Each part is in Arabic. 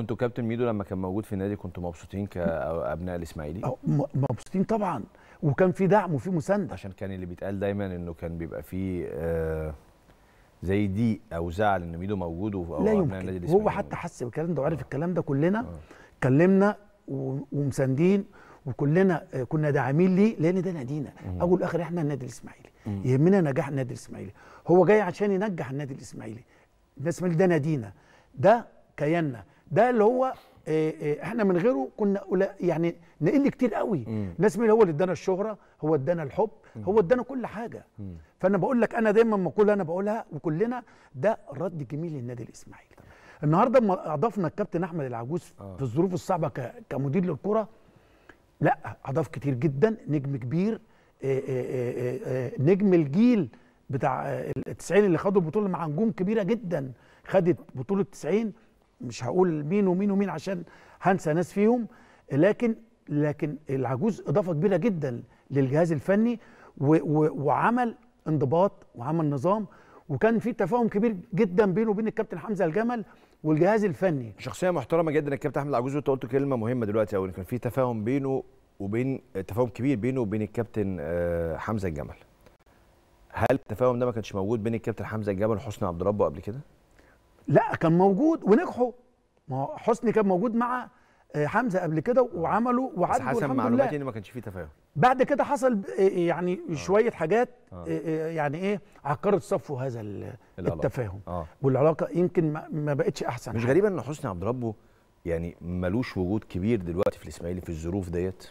كنتوا كابتن ميدو لما كان موجود في النادي كنتوا مبسوطين كابناء الاسماعيلي؟ مبسوطين طبعا وكان في دعم وفي مسانده عشان كان اللي بيتقال دايما انه كان بيبقى فيه آه، زي ضيق او زعل ان ميدو موجود لا يمكن النادي هو حتى حس بالكلام ده وعرف آه. الكلام ده كلنا اتكلمنا آه. ومساندين وكلنا آه، كنا داعمين ليه لان ده نادينا اول واخر احنا النادي الاسماعيلي يهمنا نجاح النادي الاسماعيلي هو جاي عشان ينجح النادي الاسماعيلي النادي الاسماعيلي ده نادينا ده كياننا ده اللي هو آه، آه، احنا من غيره كنا يعني نقل كتير قوي ناس مين هو اللي ادانا الشهره هو ادانا الحب هو ادانا كل حاجه مم. فانا بقول لك انا دايما المقوله اللي انا بقولها وكلنا ده رد جميل للنادي الاسماعيلي النهارده لما اضفنا الكابتن احمد العجوز آه. في الظروف الصعبه كمدير للكره لا اضاف كتير جدا نجم كبير آه، نجم الجيل بتاع التسعين اللي خدوا البطوله مع نجوم كبيره جدا خدت بطوله 90 مش هقول مين ومين ومين عشان هنسى ناس فيهم لكن لكن العجوز اضافه كبيره جدا للجهاز الفني وعمل انضباط وعمل نظام وكان في تفاهم كبير جدا بينه وبين الكابتن حمزه الجمل والجهاز الفني شخصيه محترمه جدا الكابتن احمد العجوز وانت قلت كلمه مهمه دلوقتي او كان في تفاهم بينه وبين تفاهم كبير بينه وبين الكابتن آه، حمزه الجمل هل التفاهم ده ما كانش موجود بين الكابتن حمزه الجمل وحسني عبد ربه قبل كده لا كان موجود ونجحوا ما هو حسني كان موجود مع آه، حمزه قبل كده وعملوا وعدوا بس حسب معلوماتي ان ما كانش فيه تفاهم بعد كده حصل آه، آه، يعني آه. شويه حاجات آه. يعني ايه عكرت صفو هذا التفاهم آه. والعلاقه يمكن ما بقتش احسن مش غريبه ان حسني عبد ربه يعني ملوش وجود كبير دلوقتي في الاسماعيلي في الظروف ديت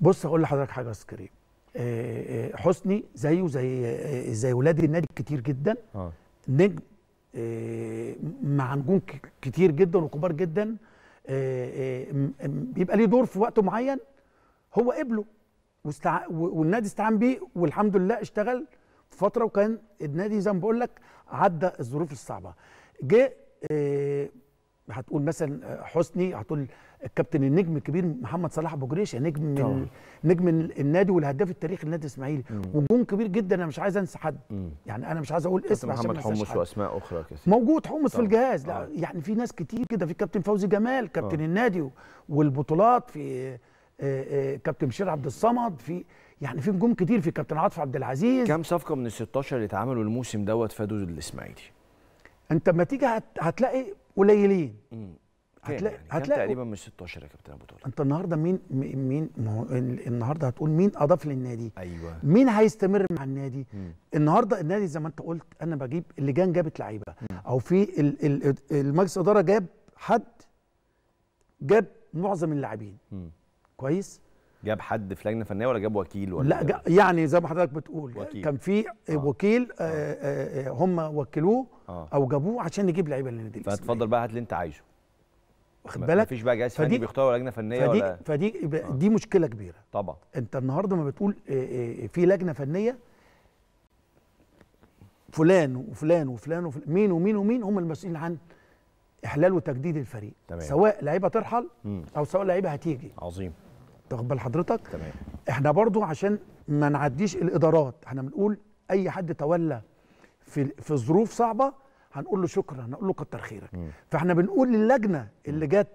بص هقول لحضرتك حاجه يا كريم حسني زيه زي زي ولاد النادي كتير جدا آه. نجم آه، مع نجوم كتير جدا وكبار جدا آه، آه، بيبقى ليه دور في وقت معين هو قبله والنادي استعان بيه والحمد لله اشتغل فتره وكان النادي زي ما بقول لك عدى الظروف الصعبه جه هتقول مثلا آه، حسني هتقول الكابتن النجم الكبير محمد صلاح ابو جريشه نجم نجم النادي والهداف التاريخي للنادي الاسماعيلي ونجوم كبير جدا انا مش عايز انسى حد يعني انا مش عايز اقول اسم عشان محمد حمص واسماء اخرى كثير موجود حمص في الجهاز لا يعني في ناس كتير كده في كابتن فوزي جمال آه. كابتن طبعا. النادي والبطولات في آه، كابتن بشير عبد الصمد في يعني في نجوم كتير في كابتن عاطف عبد العزيز كام صفقه من ال 16 اللي اتعملوا الموسم دوت فادوا الاسماعيلي انت لما تيجي هتلاقي قليلين هتلاقي يعني، هتلاقي تقريبا من 16 يا كابتن ابو طارق انت النهارده مين مين ما هو النهارده هتقول مين اضاف للنادي ايوه مين هيستمر مع النادي مم. النهارده النادي زي ما انت قلت انا بجيب اللجان جابت لعيبه او في المجلس الاداره جاب حد جاب معظم اللاعبين كويس جاب حد في لجنه فنيه ولا جاب وكيل ولا لا إيه؟ جاب يعني زي ما حضرتك بتقول وكيل. كان في آه. وكيل آه. آه. آه, آه، هم وكلوه آه. او جابوه عشان يجيب لعيبه للنادي فاتفضل بقى هات اللي انت عايزه واخد بالك مفيش بقى جهاز فني بيختار لجنه فنيه فدي ولا فدي آه. دي مشكله كبيره طبعا انت النهارده ما بتقول آه، في لجنه فنيه فلان وفلان وفلان وفلان مين ومين ومين هم المسؤولين عن احلال وتجديد الفريق تمام. سواء لعيبه ترحل م. او سواء لعيبه هتيجي عظيم تاخد بال حضرتك تمام احنا برضو عشان ما نعديش الادارات احنا بنقول اي حد تولى في في ظروف صعبه هنقول له شكرا هنقول له كتر خيرك مم. فاحنا بنقول للجنه اللي جت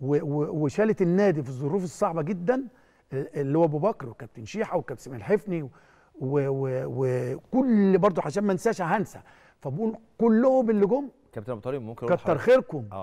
وشالت النادي في الظروف الصعبه جدا اللي هو ابو بكر وكابتن شيحه وكابتن سمير الحفني وكل برضه عشان ما انساش هنسى فبقول كلهم اللي جم كابتن ابو طارق ممكن كتر خيركم آه.